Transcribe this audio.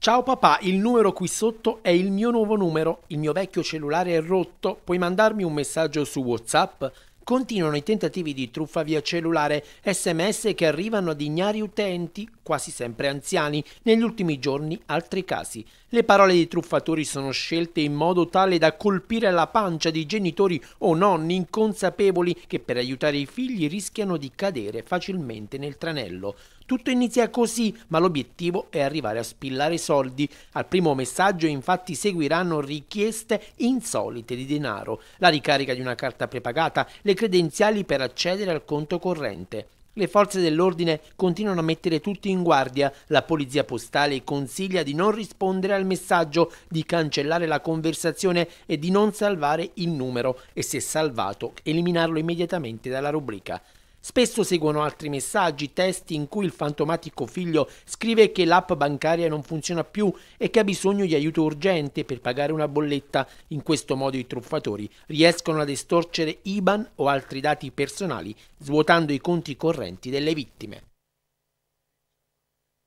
Ciao papà, il numero qui sotto è il mio nuovo numero, il mio vecchio cellulare è rotto, puoi mandarmi un messaggio su WhatsApp? Continuano i tentativi di truffa via cellulare, sms che arrivano ad ignari utenti, quasi sempre anziani, negli ultimi giorni altri casi. Le parole dei truffatori sono scelte in modo tale da colpire la pancia di genitori o nonni inconsapevoli che per aiutare i figli rischiano di cadere facilmente nel tranello. Tutto inizia così, ma l'obiettivo è arrivare a spillare soldi. Al primo messaggio infatti seguiranno richieste insolite di denaro, la ricarica di una carta prepagata, le credenziali per accedere al conto corrente. Le forze dell'ordine continuano a mettere tutti in guardia. La polizia postale consiglia di non rispondere al messaggio, di cancellare la conversazione e di non salvare il numero e se salvato eliminarlo immediatamente dalla rubrica. Spesso seguono altri messaggi, testi in cui il fantomatico figlio scrive che l'app bancaria non funziona più e che ha bisogno di aiuto urgente per pagare una bolletta. In questo modo i truffatori riescono ad estorcere IBAN o altri dati personali, svuotando i conti correnti delle vittime.